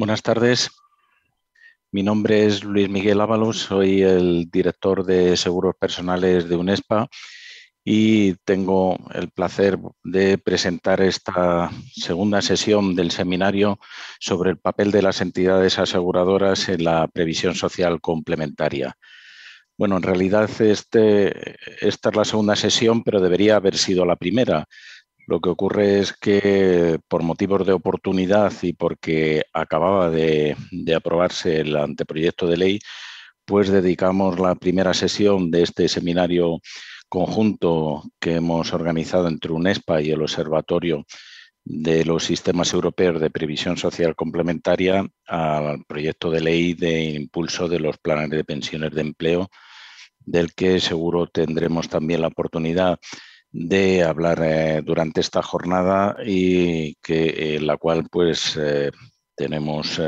Buenas tardes. Mi nombre es Luis Miguel Ábalos, soy el director de Seguros Personales de UNESPA y tengo el placer de presentar esta segunda sesión del seminario sobre el papel de las entidades aseguradoras en la previsión social complementaria. Bueno, en realidad este, esta es la segunda sesión, pero debería haber sido la primera, lo que ocurre es que por motivos de oportunidad y porque acababa de, aprobarse el anteproyecto de ley, pues dedicamos la primera sesión de este seminario conjunto que hemos organizado entre UNESPA y el Observatorio de los Sistemas Europeos de Previsión Social Complementaria al proyecto de ley de impulso de los planes de pensiones de empleo, del que seguro tendremos también la oportunidad de hablar eh, durante esta jornada y que eh, la cual pues eh, tenemos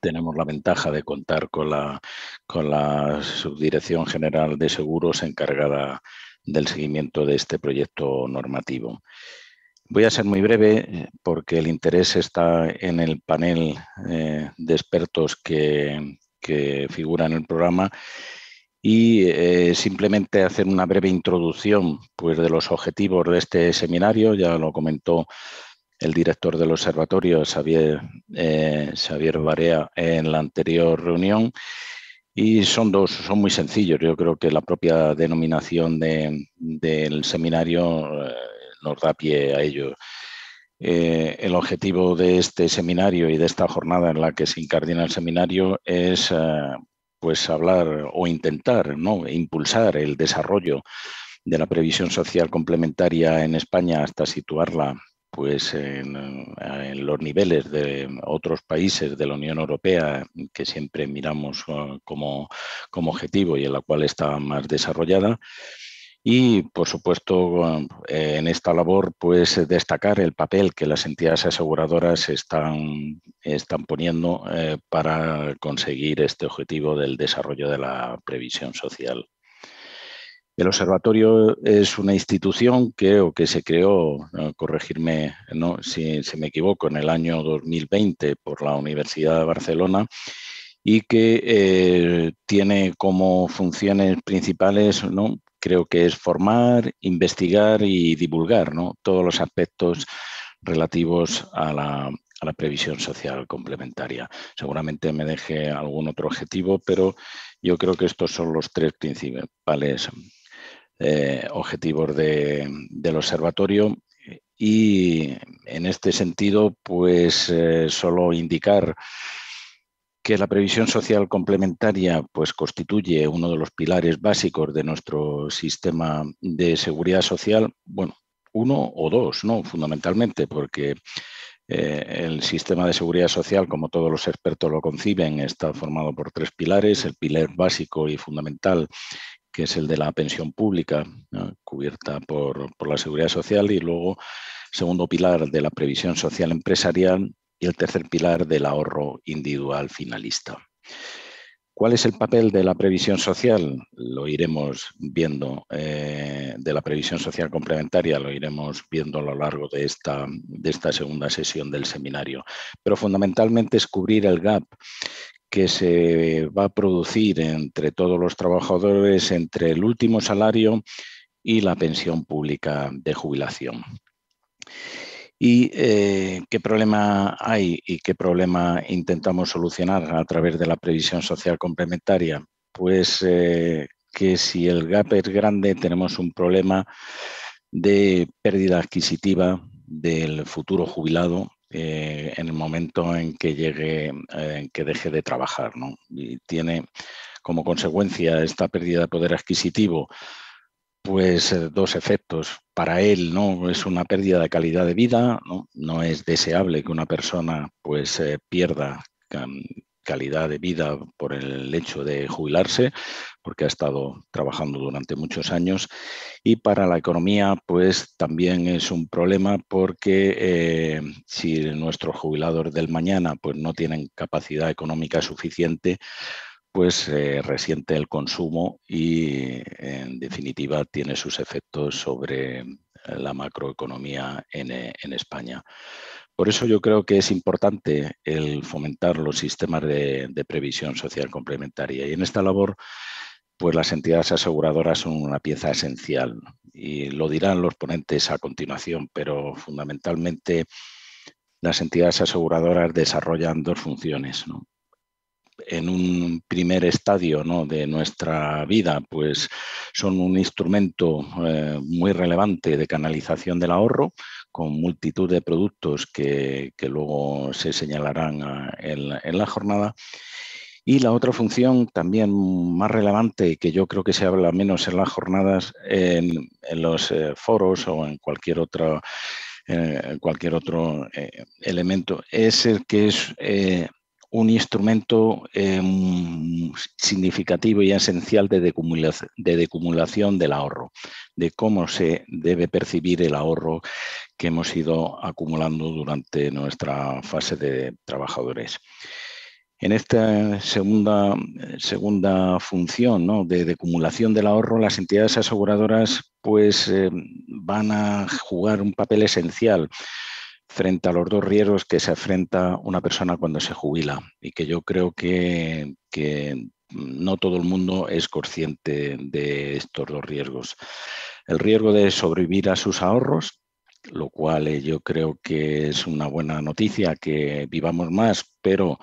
tenemos la ventaja de contar con la con la subdirección general de seguros encargada del seguimiento de este proyecto normativo. Voy a ser muy breve porque el interés está en el panel de expertos que, que figura en el programa y eh, simplemente hacer una breve introducción pues, de los objetivos de este seminario. Ya lo comentó el director del observatorio, Xavier, eh, Xavier Barea, en la anterior reunión. Y son dos, son muy sencillos. Yo creo que la propia denominación del seminario eh, nos da pie a ello. el objetivo de este seminario y de esta jornada en la que se incardina el seminario es pues hablar o intentar ¿no? E impulsar el desarrollo de la previsión social complementaria en España hasta situarla pues en, los niveles de otros países de la Unión Europea que siempre miramos eh, como, como objetivo y en la cual está más desarrollada. Y, por supuesto, um, eh, en esta labor, pues eh, destacar el papel que las entidades aseguradoras están, están poniendo eh, para conseguir este objetivo del desarrollo de la previsión social. El observatorio es una institución que, que se creó, corregirme ¿no? si, me equivoco, en el año 2020 por la Universidad de Barcelona y que tiene como funciones principales ¿no? creo que es formar, investigar y divulgar todos los aspectos relativos a la, previsión social complementaria. Seguramente me deje algún otro objetivo, pero yo creo que estos son los tres principales eh, objetivos del observatorio. Y en este sentido, pues eh, solo indicar que la previsión social complementaria pues, constituye uno de los pilares básicos de nuestro sistema de seguridad social, bueno, uno o dos, ¿no? Fundamentalmente, porque eh, el sistema de seguridad social, como todos los expertos lo conciben, está formado por tres pilares. El pilar básico y fundamental, que es el de la pensión pública, cubierta por, por la seguridad social, y luego segundo pilar de la previsión social empresarial y el tercer pilar del ahorro individual finalista. ¿Cuál es el papel de la previsión social? Lo iremos viendo, eh, de la previsión social complementaria, lo iremos viendo a lo largo de esta, de esta segunda sesión del seminario. Pero fundamentalmente es cubrir el gap que se va a producir entre todos los trabajadores, entre el último salario y la pensión pública de jubilación y eh, qué problema hay y qué problema intentamos solucionar a través de la previsión social complementaria. Pues eh, que si el gap es grande tenemos un problema de pérdida adquisitiva del futuro jubilado eh, en el momento en que llegue, en que deje de trabajar, ¿no? Y tiene como consecuencia esta pérdida de poder adquisitivo pues eh, dos efectos. Para él no es una pérdida de calidad de vida, no, es deseable que una persona pues eh, pierda calidad de vida por el hecho de jubilarse, porque ha estado trabajando durante muchos años. Y para la economía, pues también es un problema porque eh, si nuestros jubilados del mañana pues, no tienen capacidad económica suficiente, pues eh, resiente el consumo y en definitiva tiene sus efectos sobre eh, la macroeconomía eh, en, España. Por eso yo creo que es importante el fomentar los sistemas de, previsión social complementaria. Y en esta labor, pues las entidades aseguradoras son una pieza esencial. Y lo dirán los ponentes a continuación, pero fundamentalmente las entidades aseguradoras desarrollan dos funciones en un primer estadio de nuestra vida, pues son un instrumento eh, muy relevante de canalización del ahorro, con multitud de productos que, luego se señalarán ah, en, la jornada. Y la otra función también más relevante, que yo creo que se habla menos en las jornadas, en, los eh, foros o en cualquier otro, eh, cualquier otro elemento, es el que es un instrumento em, significativo y esencial de, decumulación, del ahorro, de cómo se debe percibir el ahorro que hemos ido acumulando durante nuestra fase de trabajadores. En esta segunda, segunda función de decumulación del ahorro, las entidades aseguradoras pues, em, van a jugar un papel esencial frente a los dos riesgos que se enfrenta una persona cuando se jubila y que yo creo que, no todo el mundo es consciente de estos dos riesgos. El riesgo de sobrevivir a sus ahorros, lo cual eh, yo creo que es una buena noticia que vivamos más, pero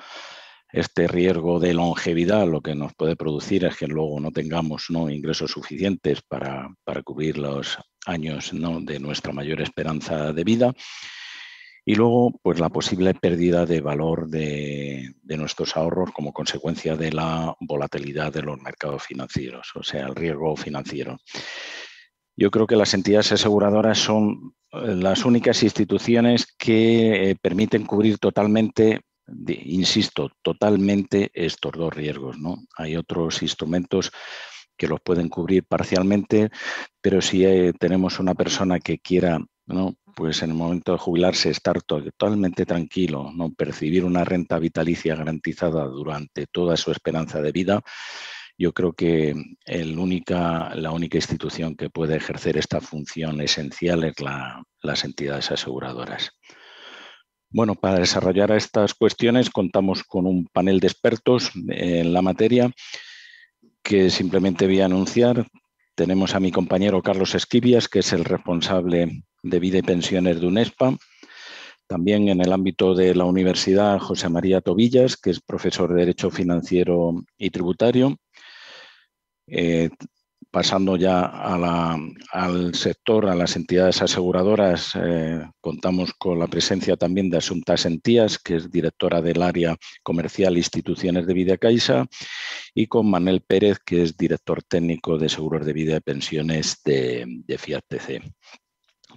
este riesgo de longevidad lo que nos puede producir es que luego no tengamos ingresos suficientes para, cubrir los años de nuestra mayor esperanza de vida y luego, pues la posible pérdida de valor de, nuestros ahorros como consecuencia de la volatilidad de los mercados financieros, o sea, el riesgo financiero. Yo creo que las entidades aseguradoras son eh, las únicas instituciones que eh, permiten cubrir totalmente, insisto, totalmente estos dos riesgos. ¿no? Hay otros instrumentos que los pueden cubrir parcialmente, pero si eh, tenemos una persona que quiera ¿no? pues en el momento de jubilarse estar totalmente tranquilo, no percibir una renta vitalicia garantizada durante toda su esperanza de vida, yo creo que la única institución que puede ejercer esta función esencial es las entidades aseguradoras. Bueno, para desarrollar estas cuestiones contamos con un panel de expertos eh, en la materia que simplemente voy a anunciar. Tenemos a mi compañero Carlos Esquivias, que es el responsable de Vida y Pensiones de UNESPA. También en el ámbito de la universidad, José María Tobillas, que es profesor de Derecho Financiero y Tributario. Eh, pasando ya al sector, a las entidades aseguradoras, eh, contamos con la presencia también de Asunta Sentías, que es directora del área comercial e Instituciones de Vida Caixa, y con Manel Pérez, que es director técnico de Seguros de Vida y Pensiones de, de fiat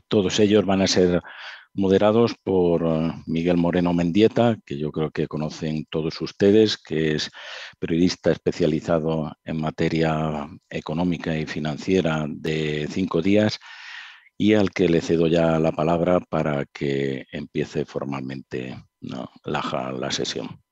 todos ellos van a ser moderados por eh, Miguel Moreno Mendieta, que yo creo que conocen todos ustedes, que es periodista especializado en materia económica y financiera de cinco días y al que le cedo ya la palabra para que empiece formalmente la sesión.